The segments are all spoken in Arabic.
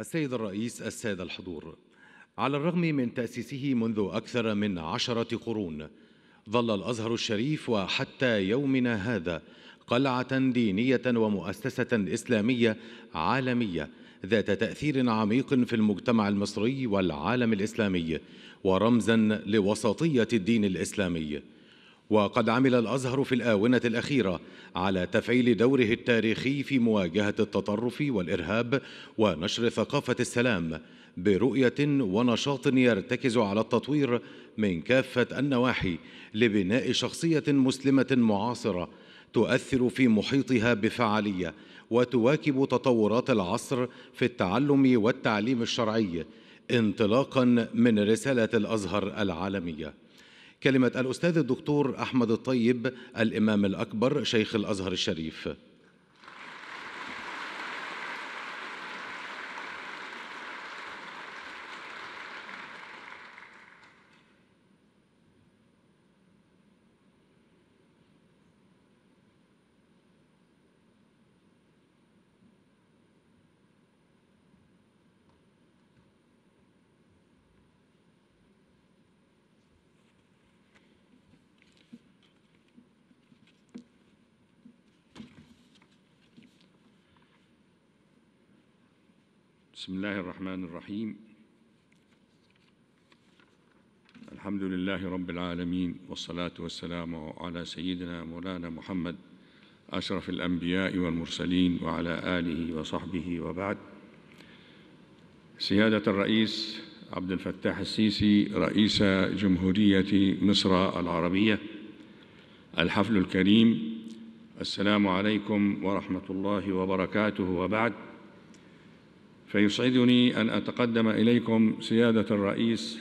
السيد الرئيس السادة الحضور على الرغم من تأسيسه منذ أكثر من عشرة قرون ظل الأزهر الشريف وحتى يومنا هذا قلعة دينية ومؤسسة إسلامية عالمية ذات تأثير عميق في المجتمع المصري والعالم الإسلامي ورمزا لوسطية الدين الإسلامي وقد عمل الازهر في الاونه الاخيره على تفعيل دوره التاريخي في مواجهه التطرف والارهاب ونشر ثقافه السلام برؤيه ونشاط يرتكز على التطوير من كافه النواحي لبناء شخصيه مسلمه معاصره تؤثر في محيطها بفعاليه وتواكب تطورات العصر في التعلم والتعليم الشرعي انطلاقا من رساله الازهر العالميه كلمة الأستاذ الدكتور أحمد الطيب الإمام الأكبر شيخ الأزهر الشريف بسم الله الرحمن الرحيم الحمد لله رب العالمين والصلاة والسلام على سيدنا مولانا محمد أشرف الأنبياء والمرسلين وعلى آله وصحبه وبعد سيادة الرئيس عبد الفتاح السيسي رئيس جمهورية مصر العربية الحفل الكريم السلام عليكم ورحمة الله وبركاته وبعد فيسعدني أن أتقدم إليكم سيادة الرئيس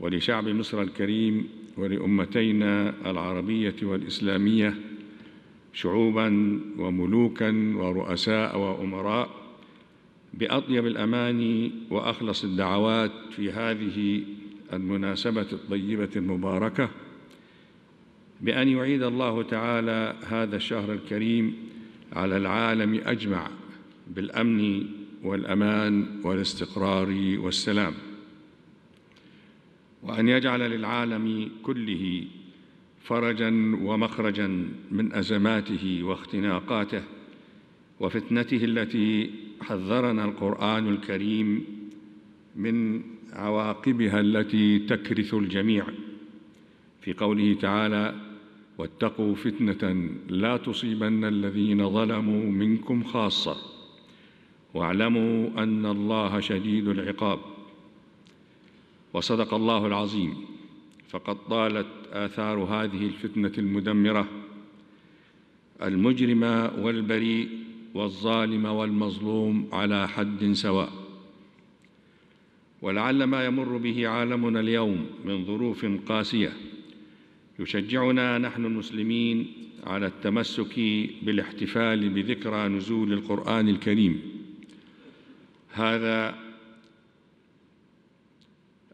ولشعب مصر الكريم ولأمتينا العربية والإسلامية شعوبا وملوكا ورؤساء وأمراء بأطيب الأماني وأخلص الدعوات في هذه المناسبة الطيبة المباركة بأن يعيد الله تعالى هذا الشهر الكريم على العالم أجمع بالأمن والامان والاستقرار والسلام وان يجعل للعالم كله فرجا ومخرجا من ازماته واختناقاته وفتنته التي حذرنا القران الكريم من عواقبها التي تكرث الجميع في قوله تعالى واتقوا فتنه لا تصيبن الذين ظلموا منكم خاصه واعلموا أن الله شديد العقاب وصدق الله العظيم فقد طالت آثار هذه الفتنة المدمرة المجرم والبريء والظالم والمظلوم على حد سواء ولعل ما يمر به عالمنا اليوم من ظروف قاسية يشجعنا نحن المسلمين على التمسك بالاحتفال بذكرى نزول القرآن الكريم هذا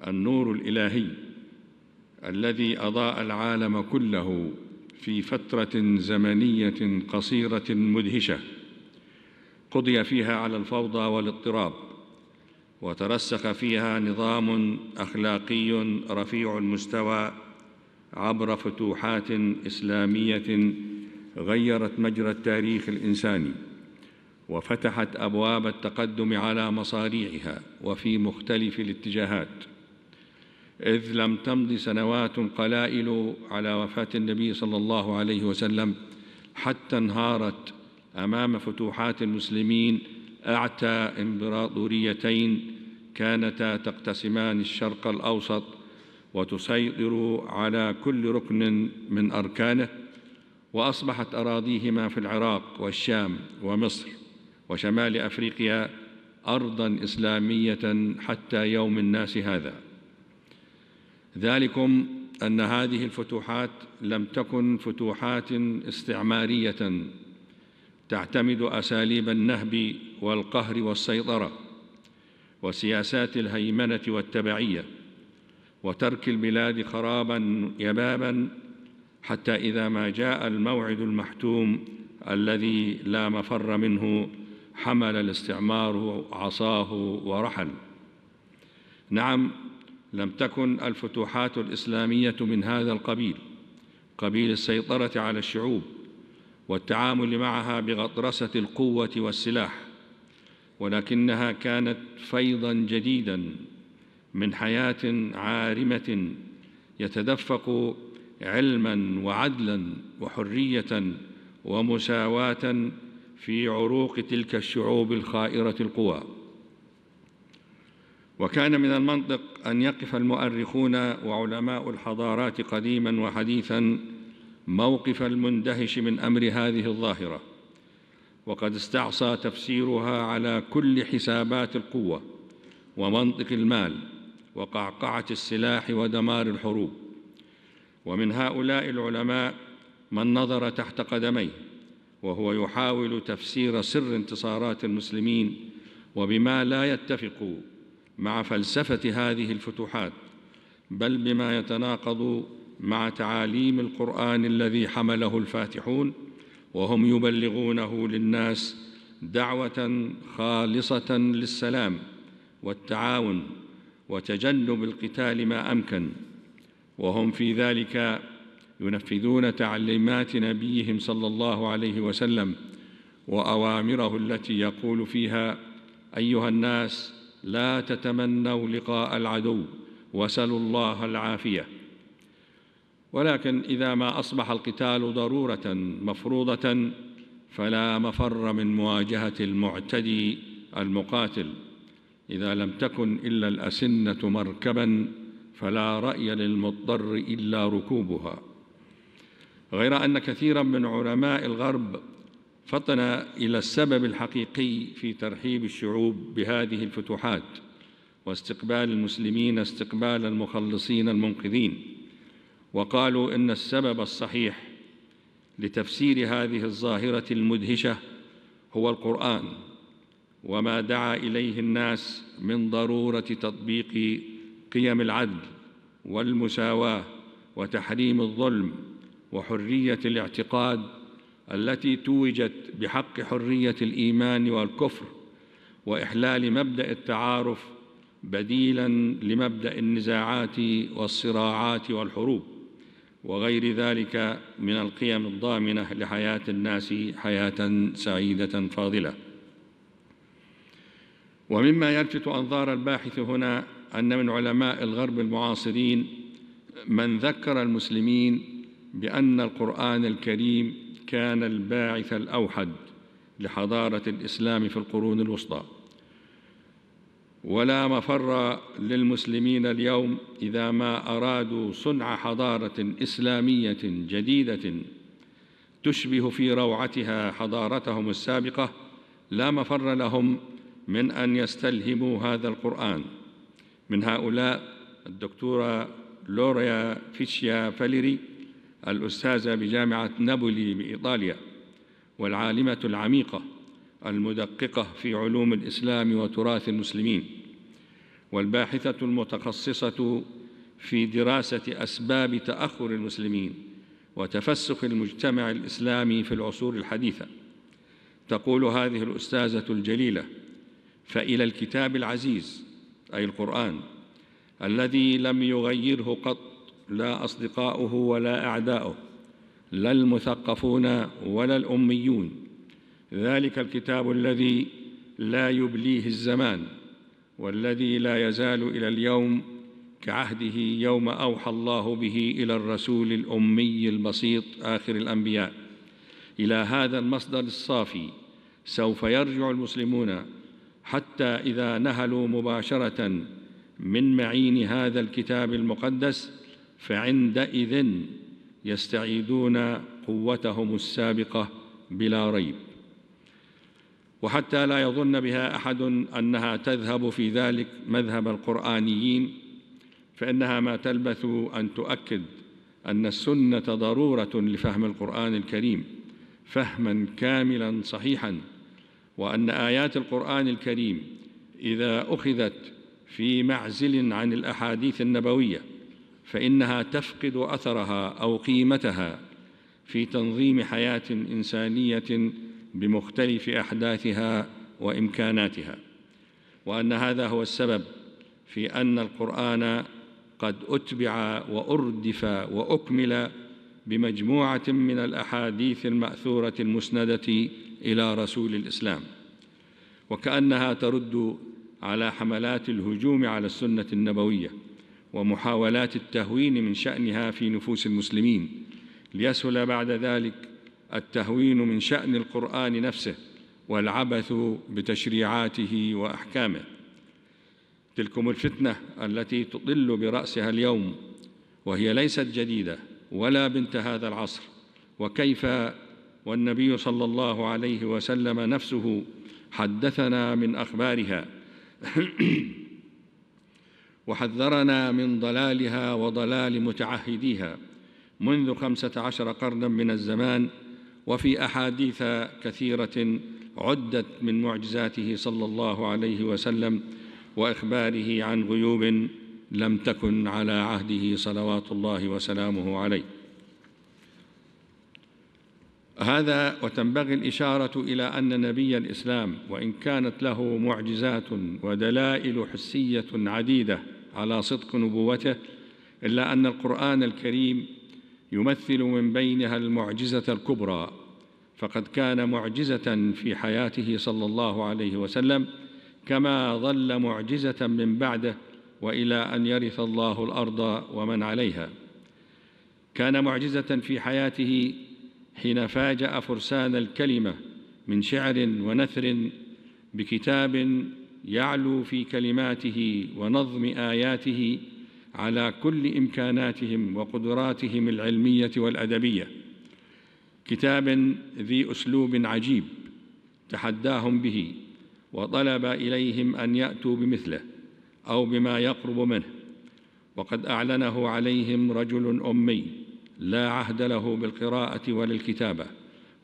النور الإلهي الذي أضاء العالم كله في فترة زمنية قصيرة مدهشة قضي فيها على الفوضى والاضطراب وترسخ فيها نظام أخلاقي رفيع المستوى عبر فتوحات إسلامية غيرت مجرى التاريخ الإنساني وفتحت أبواب التقدم على مصاريعها وفي مختلف الاتجاهات إذ لم تمض سنوات قلائل على وفاة النبي صلى الله عليه وسلم حتى انهارت أمام فتوحات المسلمين أعتى إمبراطوريتين كانتا تقتسمان الشرق الأوسط وتسيطر على كل ركن من أركانه وأصبحت أراضيهما في العراق والشام ومصر وشمال أفريقيا أرضا إسلامية حتى يوم الناس هذا ذلكم أن هذه الفتوحات لم تكن فتوحات استعمارية تعتمد أساليب النهب والقهر والسيطرة وسياسات الهيمنة والتبعية وترك البلاد خرابا يبابا حتى إذا ما جاء الموعد المحتوم الذي لا مفر منه حمل الاستعمار عصاه ورحل نعم لم تكن الفتوحات الإسلامية من هذا القبيل قبيل السيطرة على الشعوب والتعامل معها بغطرسة القوة والسلاح ولكنها كانت فيضاً جديداً من حياة عارمة يتدفق علماً وعدلاً وحرية ومساواةً في عروق تلك الشعوب الخائرة القوى وكان من المنطق أن يقف المؤرخون وعلماء الحضارات قديما وحديثا موقف المندهش من أمر هذه الظاهرة وقد استعصى تفسيرها على كل حسابات القوة ومنطق المال وقعقعة السلاح ودمار الحروب ومن هؤلاء العلماء من نظر تحت قدميه وهو يحاول تفسير سر انتصارات المسلمين وبما لا يتفق مع فلسفه هذه الفتوحات بل بما يتناقض مع تعاليم القران الذي حمله الفاتحون وهم يبلغونه للناس دعوه خالصه للسلام والتعاون وتجنب القتال ما امكن وهم في ذلك ينفذون تعليمات نبيهم صلى الله عليه وسلم واوامره التي يقول فيها ايها الناس لا تتمنوا لقاء العدو وسلوا الله العافيه ولكن اذا ما اصبح القتال ضروره مفروضه فلا مفر من مواجهه المعتدي المقاتل اذا لم تكن الا الاسنه مركبا فلا راي للمضطر الا ركوبها غير أن كثيرا من علماء الغرب فطن إلى السبب الحقيقي في ترحيب الشعوب بهذه الفتوحات واستقبال المسلمين استقبال المخلصين المنقذين وقالوا إن السبب الصحيح لتفسير هذه الظاهرة المدهشة هو القرآن وما دعا إليه الناس من ضرورة تطبيق قيم العدل والمساواة وتحريم الظلم وحريه الاعتقاد التي توجت بحق حريه الايمان والكفر واحلال مبدا التعارف بديلا لمبدا النزاعات والصراعات والحروب وغير ذلك من القيم الضامنه لحياه الناس حياه سعيده فاضله ومما يلفت انظار الباحث هنا ان من علماء الغرب المعاصرين من ذكر المسلمين بأن القرآن الكريم كان الباعث الأوحد لحضارة الإسلام في القرون الوسطى ولا مفر للمسلمين اليوم إذا ما أرادوا صنع حضارة إسلامية جديدة تشبه في روعتها حضارتهم السابقة لا مفر لهم من أن يستلهموا هذا القرآن من هؤلاء الدكتورة لوريا فيشيا فاليري الأستاذة بجامعة نابولي بإيطاليا والعالمة العميقة المدققة في علوم الإسلام وتراث المسلمين والباحثة المتخصصة في دراسة أسباب تأخر المسلمين وتفسخ المجتمع الإسلامي في العصور الحديثة تقول هذه الأستاذة الجليلة فإلى الكتاب العزيز أي القرآن الذي لم يغيره قط لا أصدقاؤه ولا أعداؤه لا المثقفون ولا الأميون ذلك الكتاب الذي لا يبليه الزمان والذي لا يزال إلى اليوم كعهده يوم أوحى الله به إلى الرسول الأمي البسيط آخر الأنبياء إلى هذا المصدر الصافي سوف يرجع المسلمون حتى إذا نهلوا مباشرة من معين هذا الكتاب المقدس فعندئذ يستعيدون قوتهم السابقة بلا ريب وحتى لا يظن بها أحد أنها تذهب في ذلك مذهب القرآنيين فإنها ما تلبث أن تؤكد أن السنة ضرورة لفهم القرآن الكريم فهما كاملا صحيحا وأن آيات القرآن الكريم إذا أخذت في معزل عن الأحاديث النبوية فانها تفقد اثرها او قيمتها في تنظيم حياه انسانيه بمختلف احداثها وامكاناتها وان هذا هو السبب في ان القران قد اتبع واردف واكمل بمجموعه من الاحاديث الماثوره المسنده الى رسول الاسلام وكانها ترد على حملات الهجوم على السنه النبويه ومحاولات التهوين من شأنها في نفوس المسلمين ليسهل بعد ذلك التهوين من شأن القرآن نفسه والعبث بتشريعاته وأحكامه تلكم الفتنة التي تطل برأسها اليوم وهي ليست جديدة ولا بنت هذا العصر وكيف والنبي صلى الله عليه وسلم نفسه حدثنا من أخبارها وحذرنا من ضلالها وضلال متعهديها منذ خمسة عشر قرنا من الزمان وفي أحاديث كثيرة عدت من معجزاته صلى الله عليه وسلم وإخباره عن غيوب لم تكن على عهده صلوات الله وسلامه عليه هذا وتنبغي الإشارة إلى أن نبي الإسلام وإن كانت له معجزات ودلائل حسية عديدة على صدق نبوته إلا أن القرآن الكريم يمثل من بينها المعجزة الكبرى فقد كان معجزة في حياته صلى الله عليه وسلم كما ظل معجزة من بعده وإلى أن يرث الله الأرض ومن عليها كان معجزة في حياته حين فاجأ فرسان الكلمة من شعر ونثر بكتاب يعلو في كلماته ونظم آياته على كل إمكاناتهم وقدراتهم العلمية والأدبية كتاب ذي أسلوب عجيب تحداهم به وطلب إليهم أن يأتوا بمثله أو بما يقرب منه وقد أعلنه عليهم رجل أمي لا عهد له بالقراءة ولا الكتابة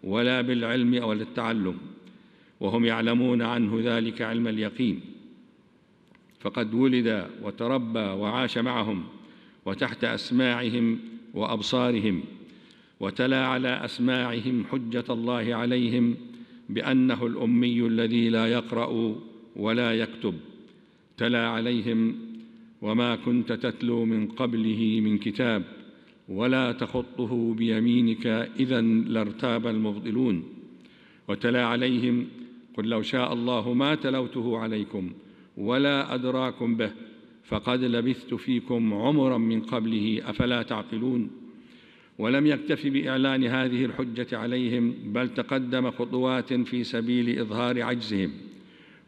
ولا بالعلم أو التعلم وهم يعلمون عنه ذلك علم اليقين فقد ولد وتربى وعاش معهم وتحت أسماعهم وأبصارهم وتلا على أسماعهم حجة الله عليهم بأنه الأمي الذي لا يقرأ ولا يكتب تلا عليهم وما كنت تتلو من قبله من كتاب ولا تخطه بيمينك إذا لارتاب المبطلون وتلا عليهم قل لو شاء الله ما تلوته عليكم ولا أدراكم به فقد لبثت فيكم عمرا من قبله أفلا تعقلون ولم يكتف بإعلان هذه الحجة عليهم بل تقدم خطوات في سبيل إظهار عجزهم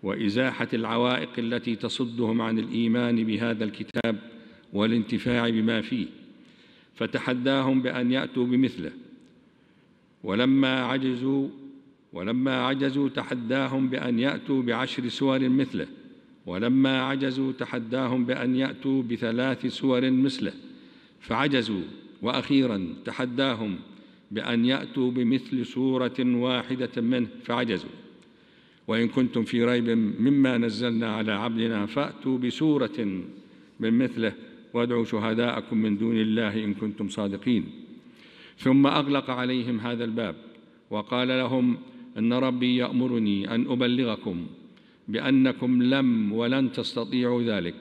وإزاحة العوائق التي تصدهم عن الإيمان بهذا الكتاب والانتفاع بما فيه فتحداهم بأن يأتوا بمثله ولما عجزوا ولما عجزوا تحداهم بأن يأتوا بعشر سور مثله ولما عجزوا تحداهم بأن يأتوا بثلاث سور مثله فعجزوا وأخيرا تحداهم بأن يأتوا بمثل سورة واحدة منه فعجزوا وإن كنتم في ريب مما نزلنا على عبدنا فأتوا بسورة من مثله وادعوا شهداءكم من دون الله إن كنتم صادقين ثم أغلق عليهم هذا الباب وقال لهم إن ربي يأمرني أن أبلغكم بأنكم لم ولن تستطيعوا ذلك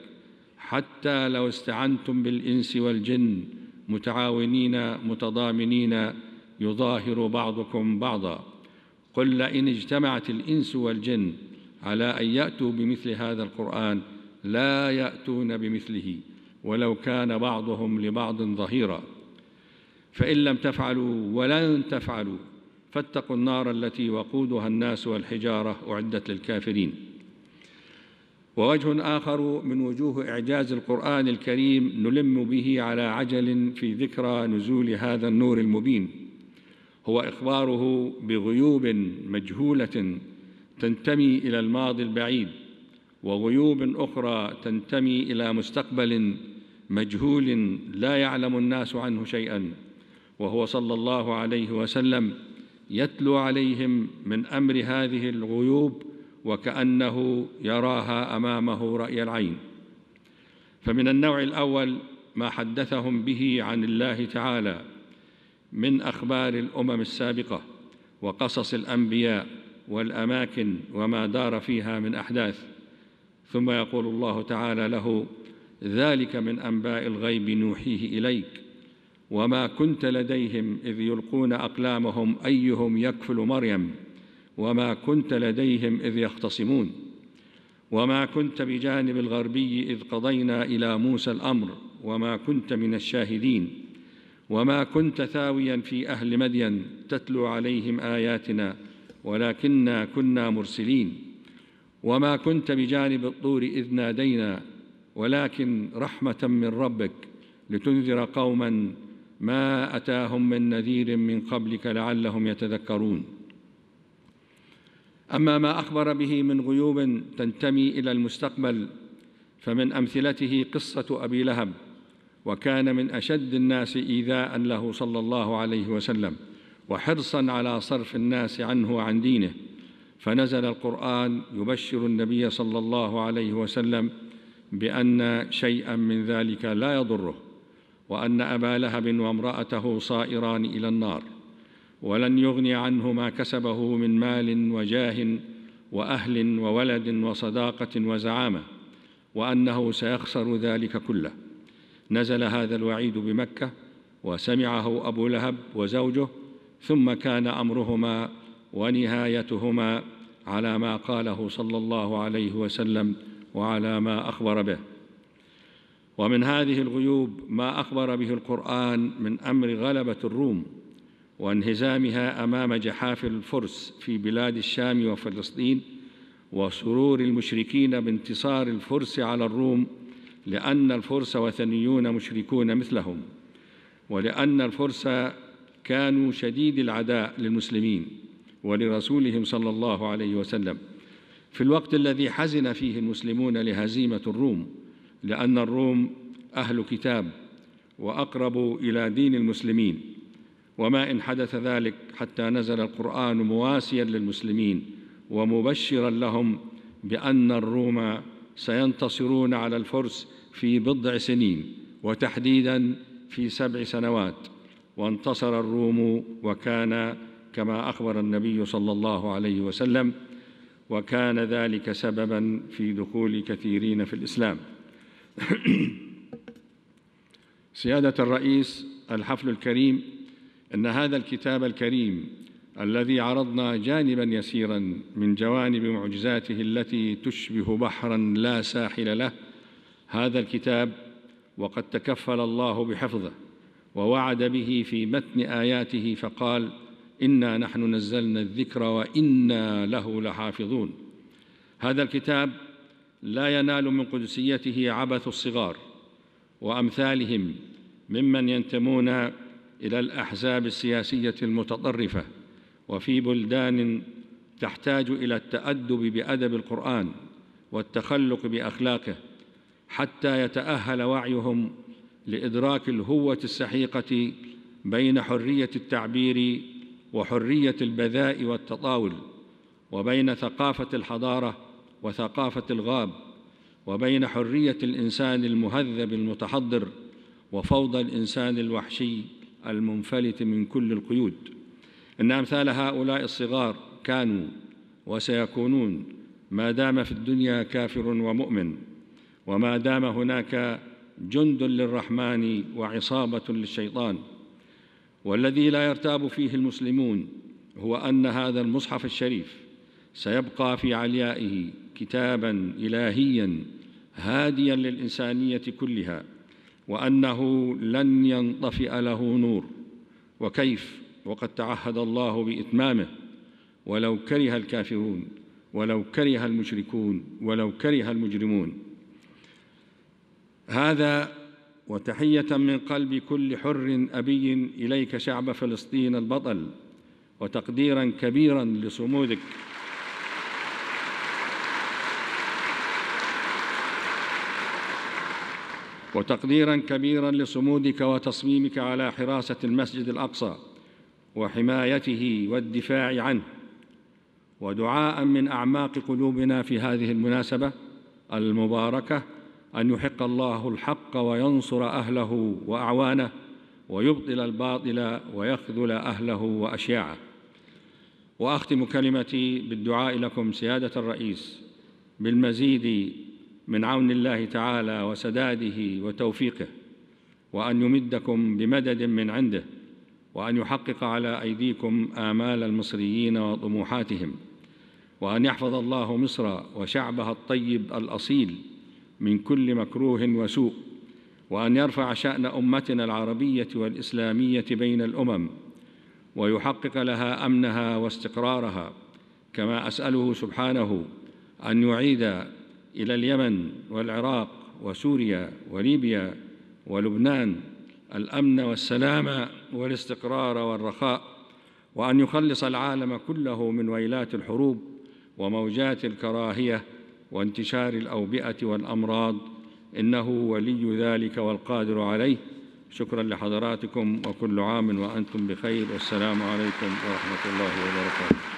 حتى لو استعنتم بالإنس والجن متعاونين متضامنين يظاهر بعضكم بعضا قل لئن اجتمعت الإنس والجن على أن يأتوا بمثل هذا القرآن لا يأتون بمثله ولو كان بعضهم لبعض ظهيرا فإن لم تفعلوا ولن تفعلوا فاتقوا النار التي وقودها الناس والحجارة أعدت للكافرين ووجه آخر من وجوه إعجاز القرآن الكريم نلم به على عجل في ذكرى نزول هذا النور المبين هو إخباره بغيوب مجهولة تنتمي إلى الماضي البعيد وغيوب أخرى تنتمي إلى مستقبل مجهول لا يعلم الناس عنه شيئا وهو صلى الله عليه وسلم يتلو عليهم من امر هذه الغيوب وكانه يراها امامه راي العين فمن النوع الاول ما حدثهم به عن الله تعالى من اخبار الامم السابقه وقصص الانبياء والاماكن وما دار فيها من احداث ثم يقول الله تعالى له ذلك من أنباء الغيب نوحيه إليك وما كنت لديهم إذ يلقون أقلامهم أيهم يكفل مريم وما كنت لديهم إذ يختصمون وما كنت بجانب الغربي إذ قضينا إلى موسى الأمر وما كنت من الشاهدين وما كنت ثاويا في أهل مدين تتلو عليهم آياتنا ولكنا كنا مرسلين وما كنت بجانب الطور إذ نادينا ولكن رحمة من ربك لتنذر قوما ما أتاهم من نذير من قبلك لعلهم يتذكرون أما ما أخبر به من غيوب تنتمي إلى المستقبل فمن أمثلته قصة أبي لهب وكان من أشد الناس إيذاء له صلى الله عليه وسلم وحرصا على صرف الناس عنه وعن دينه فنزل القرآن يبشر النبي صلى الله عليه وسلم بأن شيئا من ذلك لا يضره وأن أبا لهب وامرأته صائران إلى النار ولن يغني عنه ما كسبه من مال وجاه وأهل وولد وصداقة وزعامة وأنه سيخسر ذلك كله نزل هذا الوعيد بمكة وسمعه أبو لهب وزوجه ثم كان أمرهما ونهايتهما على ما قاله صلى الله عليه وسلم وعلى ما أخبر به ومن هذه الغيوب ما أخبر به القرآن من أمر غلبة الروم وانهزامها أمام جحاف الفرس في بلاد الشام وفلسطين وسرور المشركين بانتصار الفرس على الروم لأن الفرس وثنيون مشركون مثلهم ولأن الفرس كانوا شديد العداء للمسلمين ولرسولهم صلى الله عليه وسلم في الوقت الذي حزن فيه المسلمون لهزيمة الروم لأن الروم أهل كتاب وأقرب إلى دين المسلمين وما إن حدث ذلك حتى نزل القرآن مواسيا للمسلمين ومبشرا لهم بأن الروم سينتصرون على الفرس في بضع سنين وتحديدا في سبع سنوات وانتصر الروم وكان كما أخبر النبي صلى الله عليه وسلم وكان ذلك سببا في دخول كثيرين في الإسلام سيادة الرئيس الحفل الكريم أن هذا الكتاب الكريم الذي عرضنا جانبا يسيرا من جوانب معجزاته التي تشبه بحرا لا ساحل له هذا الكتاب وقد تكفل الله بحفظه ووعد به في متن آياته فقال: إنا نحن نزلنا الذكر وإنا له لحافظون هذا الكتاب لا ينال من قدسيته عبث الصغار وأمثالهم ممن ينتمون إلى الأحزاب السياسية المتطرفة وفي بلدان تحتاج إلى التأدب بأدب القرآن والتخلق بأخلاقه حتى يتأهل وعيهم لإدراك الهوة السحيقة بين حرية التعبير وحرية البذاء والتطاول وبين ثقافة الحضارة وثقافة الغاب وبين حرية الإنسان المهذب المتحضر وفوضى الإنسان الوحشي المنفلت من كل القيود إن أمثال هؤلاء الصغار كانوا وسيكونون ما دام في الدنيا كافر ومؤمن وما دام هناك جند للرحمن وعصابة للشيطان والذي لا يرتاب فيه المسلمون هو أن هذا المصحف الشريف سيبقى في عليائه كتابا إلهيا هاديا للإنسانية كلها وأنه لن ينطفئ له نور وكيف وقد تعهد الله بإتمامه ولو كره الكافرون ولو كره المشركون ولو كره المجرمون هذا وتحيه من قلب كل حر ابي اليك شعب فلسطين البطل وتقديرا كبيرا لصمودك وتقديرا كبيرا لصمودك وتصميمك على حراسه المسجد الاقصى وحمايته والدفاع عنه ودعاء من اعماق قلوبنا في هذه المناسبه المباركه ان يحق الله الحق وينصر اهله واعوانه ويبطل الباطل ويخذل اهله واشياعه واختم كلمتي بالدعاء لكم سياده الرئيس بالمزيد من عون الله تعالى وسداده وتوفيقه وان يمدكم بمدد من عنده وان يحقق على ايديكم امال المصريين وطموحاتهم وان يحفظ الله مصر وشعبها الطيب الاصيل من كل مكروه وسوء وان يرفع شان امتنا العربيه والاسلاميه بين الامم ويحقق لها امنها واستقرارها كما اساله سبحانه ان يعيد الى اليمن والعراق وسوريا وليبيا ولبنان الامن والسلام والاستقرار والرخاء وان يخلص العالم كله من ويلات الحروب وموجات الكراهيه وانتشار الأوبئة والأمراض إنه ولي ذلك والقادر عليه شكرا لحضراتكم وكل عام وأنتم بخير والسلام عليكم ورحمة الله وبركاته